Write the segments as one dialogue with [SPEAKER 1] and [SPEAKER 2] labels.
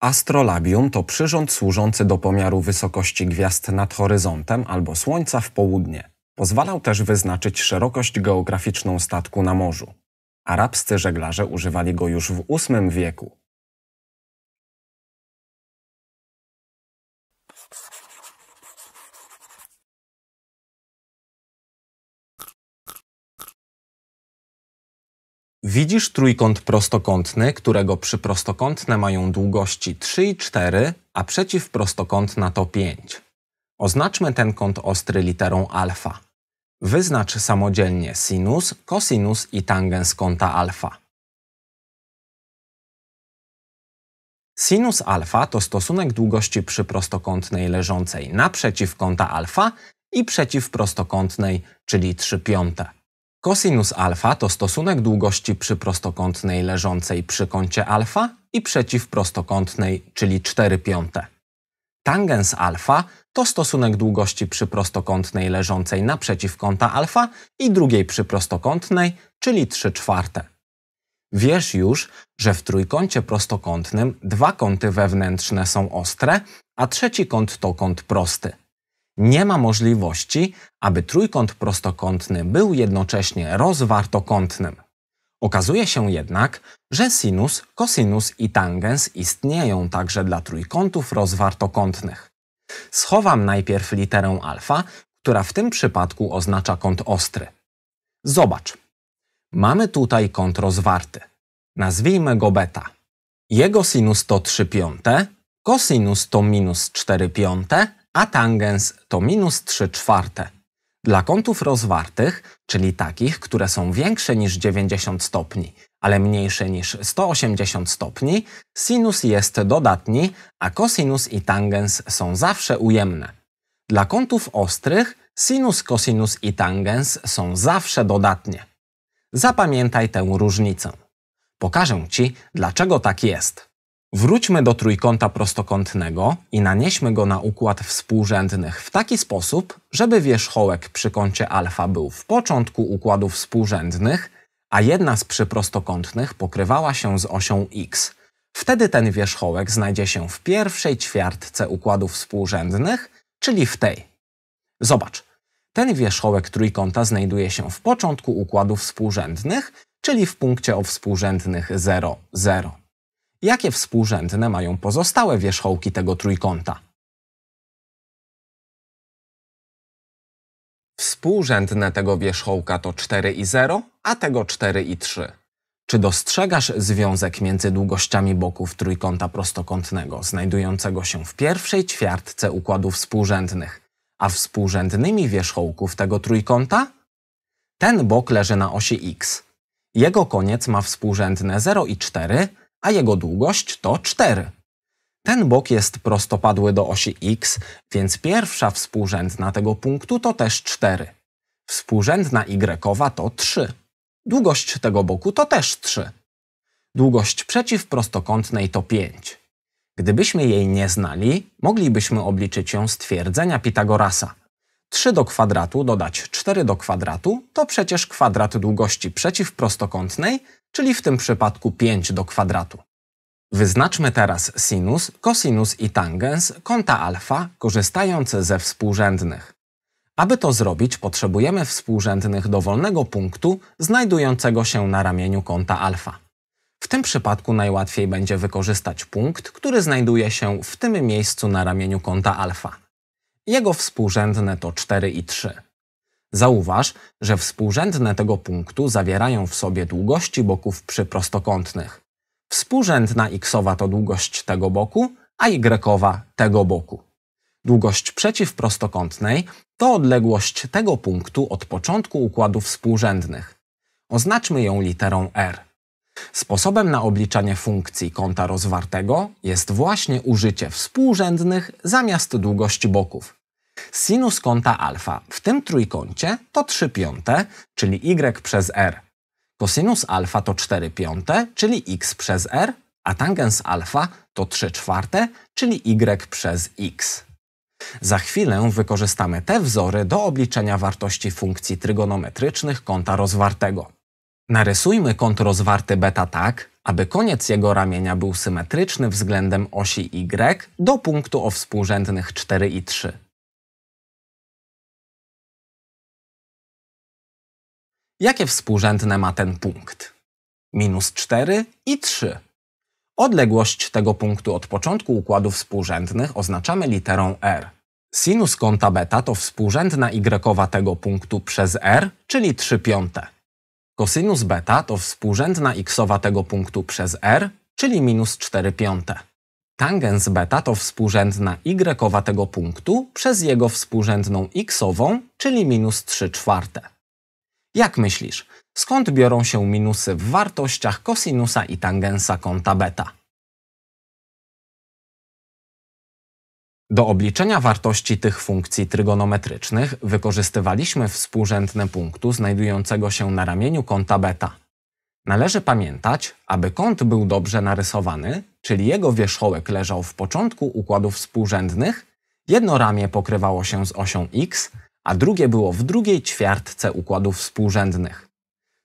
[SPEAKER 1] Astrolabium to przyrząd służący do pomiaru wysokości gwiazd nad horyzontem albo Słońca w południe. Pozwalał też wyznaczyć szerokość geograficzną statku na
[SPEAKER 2] morzu. Arabscy żeglarze używali go już w VIII wieku. Widzisz trójkąt prostokątny, którego przyprostokątne mają
[SPEAKER 1] długości 3 i 4, a przeciwprostokątna to 5. Oznaczmy ten
[SPEAKER 2] kąt ostry literą alfa. Wyznacz samodzielnie sinus, kosinus i tangens kąta alfa. Sinus alfa to stosunek długości przyprostokątnej leżącej naprzeciw kąta
[SPEAKER 1] alfa i przeciwprostokątnej, czyli 3 piąte. Kosinus alfa to stosunek długości przy prostokątnej leżącej przy kącie alfa i przeciw prostokątnej, czyli 4 piąte. Tangens alfa to stosunek długości przy prostokątnej leżącej naprzeciw kąta alfa i drugiej przy prostokątnej, czyli 3 czwarte. Wiesz już, że w trójkącie prostokątnym dwa kąty wewnętrzne są ostre, a trzeci kąt to kąt prosty nie ma możliwości, aby trójkąt prostokątny był jednocześnie rozwartokątnym. Okazuje się jednak, że sinus, kosinus i tangens istnieją także dla trójkątów rozwartokątnych. Schowam najpierw literę alfa, która w tym przypadku oznacza kąt ostry. Zobacz. Mamy tutaj kąt rozwarty. Nazwijmy go beta. Jego sinus to 3 piąte, kosinus to minus 4 piąte, a tangens to minus 3 czwarte. Dla kątów rozwartych, czyli takich, które są większe niż 90 stopni, ale mniejsze niż 180 stopni, sinus jest dodatni, a kosinus i tangens są zawsze ujemne. Dla kątów ostrych sinus, kosinus i tangens są zawsze dodatnie. Zapamiętaj tę różnicę. Pokażę Ci, dlaczego tak jest. Wróćmy do trójkąta prostokątnego i nanieśmy go na układ współrzędnych w taki sposób, żeby wierzchołek przy kącie alfa był w początku układu współrzędnych, a jedna z przyprostokątnych pokrywała się z osią x. Wtedy ten wierzchołek znajdzie się w pierwszej ćwiartce układów współrzędnych, czyli w tej. Zobacz, ten wierzchołek trójkąta znajduje się w początku układów współrzędnych,
[SPEAKER 2] czyli w punkcie o współrzędnych 0, 0. Jakie współrzędne mają pozostałe wierzchołki tego trójkąta? Współrzędne tego wierzchołka to 4 i 0, a tego
[SPEAKER 1] 4 i 3. Czy dostrzegasz związek między długościami boków trójkąta prostokątnego, znajdującego się w pierwszej ćwiartce układów współrzędnych, a współrzędnymi wierzchołków tego trójkąta? Ten bok leży na osi x. Jego koniec ma współrzędne 0 i 4, a jego długość to 4. Ten bok jest prostopadły do osi x, więc pierwsza współrzędna tego punktu to też 4. Współrzędna y to 3. Długość tego boku to też 3. Długość przeciwprostokątnej to 5. Gdybyśmy jej nie znali, moglibyśmy obliczyć ją z twierdzenia Pitagorasa. 3 do kwadratu dodać 4 do kwadratu to przecież kwadrat długości przeciwprostokątnej, czyli w tym przypadku 5 do kwadratu. Wyznaczmy teraz sinus, kosinus i tangens kąta alfa, korzystając ze współrzędnych. Aby to zrobić, potrzebujemy współrzędnych dowolnego punktu znajdującego się na ramieniu kąta alfa. W tym przypadku najłatwiej będzie wykorzystać punkt, który znajduje się w tym miejscu na ramieniu kąta alfa. Jego współrzędne to 4 i 3. Zauważ, że współrzędne tego punktu zawierają w sobie długości boków przyprostokątnych. Współrzędna xowa to długość tego boku, a y tego boku. Długość przeciwprostokątnej to odległość tego punktu od początku układu współrzędnych. Oznaczmy ją literą r. Sposobem na obliczanie funkcji kąta rozwartego jest właśnie użycie współrzędnych zamiast długości boków. Sinus kąta alfa w tym trójkącie to 3 piąte, czyli y przez r. Kosinus alfa to 4 piąte, czyli x przez r, a tangens alfa to 3 czwarte, czyli y przez x. Za chwilę wykorzystamy te wzory do obliczenia wartości funkcji trygonometrycznych kąta rozwartego. Narysujmy kąt rozwarty beta tak, aby koniec jego ramienia był symetryczny względem
[SPEAKER 2] osi y do punktu o współrzędnych 4 i 3. Jakie współrzędne ma ten punkt? Minus 4 i 3. Odległość tego punktu
[SPEAKER 1] od początku układów współrzędnych oznaczamy literą r. Sinus kąta beta to współrzędna y tego punktu przez r, czyli 3 piąte. Kosinus beta to współrzędna x tego punktu przez r, czyli minus 4 piąte. Tangens beta to współrzędna y tego punktu przez jego współrzędną xową, czyli minus 3 czwarte. Jak myślisz, skąd biorą
[SPEAKER 2] się minusy w wartościach kosinusa i tangensa kąta beta? Do obliczenia wartości tych funkcji trygonometrycznych
[SPEAKER 1] wykorzystywaliśmy współrzędne punktu znajdującego się na ramieniu kąta beta. Należy pamiętać, aby kąt był dobrze narysowany, czyli jego wierzchołek leżał w początku układów współrzędnych, jedno ramię pokrywało się z osią x, a drugie było w drugiej ćwiartce układów współrzędnych.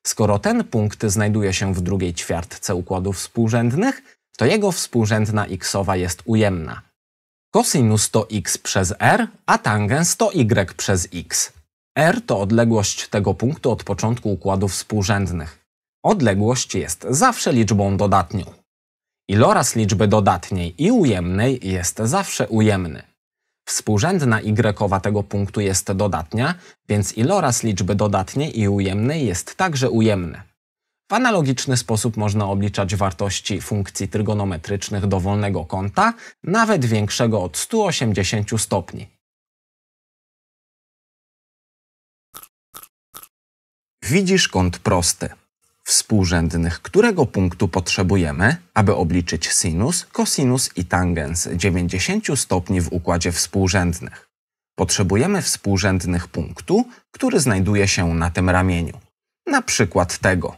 [SPEAKER 1] Skoro ten punkt znajduje się w drugiej ćwiartce układów współrzędnych, to jego współrzędna xowa jest ujemna. Kosinus to x przez r, a tangens to y przez x. r to odległość tego punktu od początku układów współrzędnych. Odległość jest zawsze liczbą dodatnią. Iloraz liczby dodatniej i ujemnej jest zawsze ujemny. Współrzędna y tego punktu jest dodatnia, więc iloraz liczby dodatniej i ujemnej jest także ujemny. W analogiczny sposób można obliczać wartości funkcji trygonometrycznych dowolnego
[SPEAKER 2] kąta, nawet większego od 180 stopni. Widzisz kąt prosty współrzędnych którego punktu potrzebujemy, aby obliczyć sinus, kosinus
[SPEAKER 1] i tangens 90 stopni w układzie współrzędnych. Potrzebujemy współrzędnych punktu, który znajduje się na tym ramieniu. Na przykład tego.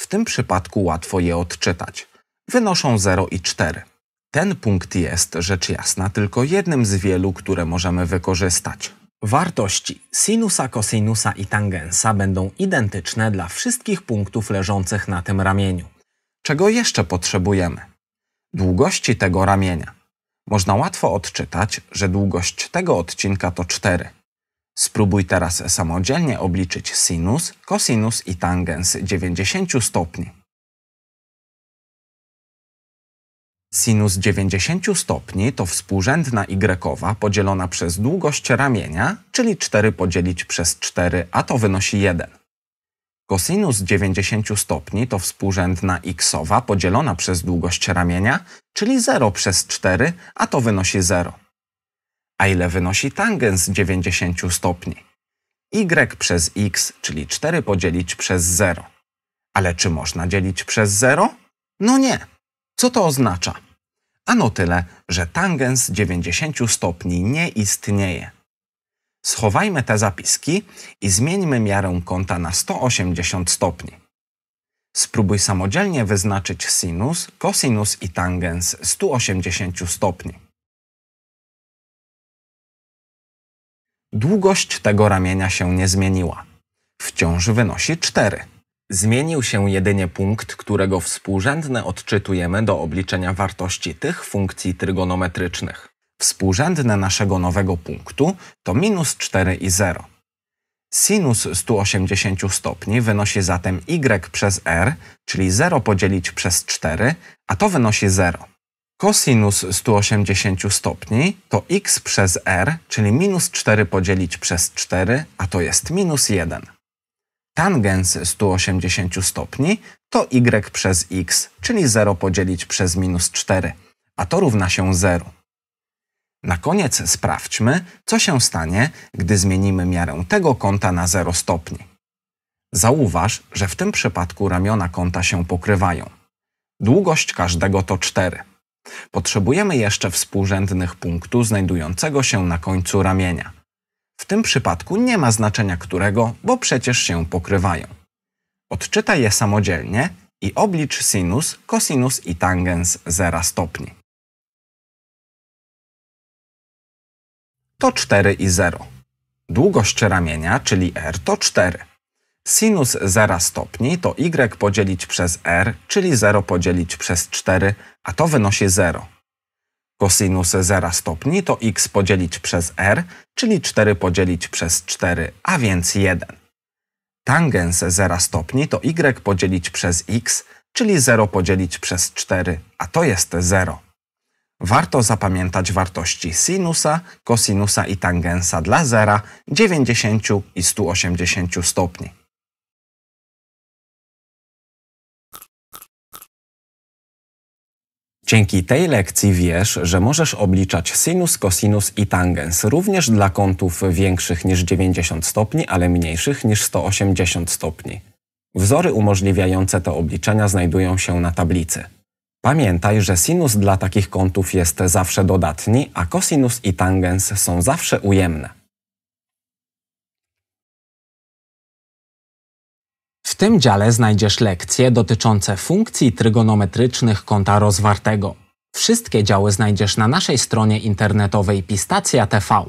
[SPEAKER 1] W tym przypadku łatwo je odczytać. Wynoszą 0 i 4. Ten punkt jest, rzecz jasna, tylko jednym z wielu, które możemy wykorzystać. Wartości sinusa, kosinusa i tangensa będą identyczne dla wszystkich punktów leżących na tym ramieniu. Czego jeszcze potrzebujemy? Długości tego ramienia. Można łatwo odczytać, że długość tego odcinka to 4.
[SPEAKER 2] Spróbuj teraz samodzielnie obliczyć sinus, kosinus i tangens 90 stopni. Sinus 90 stopni to współrzędna y podzielona przez długość ramienia,
[SPEAKER 1] czyli 4 podzielić przez 4, a to wynosi 1. Kosinus 90 stopni to współrzędna xowa podzielona przez długość ramienia, czyli 0 przez 4, a to wynosi 0. A ile wynosi tangens 90 stopni? y przez x, czyli 4 podzielić przez 0. Ale czy można dzielić przez 0? No nie. Co to oznacza? Ano tyle, że tangens 90 stopni nie istnieje. Schowajmy te zapiski i zmieńmy miarę kąta na 180 stopni.
[SPEAKER 2] Spróbuj samodzielnie wyznaczyć sinus, kosinus i tangens 180 stopni. Długość tego ramienia się nie zmieniła. Wciąż wynosi 4. Zmienił
[SPEAKER 1] się jedynie punkt, którego współrzędne odczytujemy do obliczenia wartości tych funkcji trygonometrycznych. Współrzędne naszego nowego punktu to minus 4 i 0. Sinus 180 stopni wynosi zatem y przez r, czyli 0 podzielić przez 4, a to wynosi 0. Kosinus 180 stopni to x przez r, czyli minus 4 podzielić przez 4, a to jest minus 1. Tangens 180 stopni to y przez x, czyli 0 podzielić przez minus 4, a to równa się 0. Na koniec sprawdźmy, co się stanie, gdy zmienimy miarę tego kąta na 0 stopni. Zauważ, że w tym przypadku ramiona kąta się pokrywają. Długość każdego to 4. Potrzebujemy jeszcze współrzędnych punktu znajdującego się na końcu ramienia – w tym przypadku nie ma znaczenia którego, bo przecież się pokrywają. Odczytaj je
[SPEAKER 2] samodzielnie i oblicz sinus, kosinus i tangens 0 stopni. To 4 i 0. Długość ramienia, czyli r, to 4. Sinus 0 stopni to y
[SPEAKER 1] podzielić przez r, czyli 0 podzielić przez 4, a to wynosi 0. Kosinus 0 stopni to x podzielić przez r, czyli 4 podzielić przez 4, a więc 1. Tangens 0 stopni to y podzielić przez x, czyli 0 podzielić przez 4, a to jest 0. Warto zapamiętać wartości sinusa, kosinusa i tangensa dla zera
[SPEAKER 2] 90 i 180 stopni. Dzięki tej lekcji wiesz, że możesz obliczać sinus, kosinus i tangens również dla kątów większych
[SPEAKER 1] niż 90 stopni, ale mniejszych niż 180 stopni. Wzory umożliwiające te obliczenia znajdują się na tablicy. Pamiętaj, że sinus dla takich kątów
[SPEAKER 2] jest zawsze dodatni, a kosinus i tangens są zawsze ujemne. tym dziale znajdziesz lekcje dotyczące funkcji trygonometrycznych kąta rozwartego. Wszystkie działy znajdziesz na naszej stronie internetowej Pistacja TV.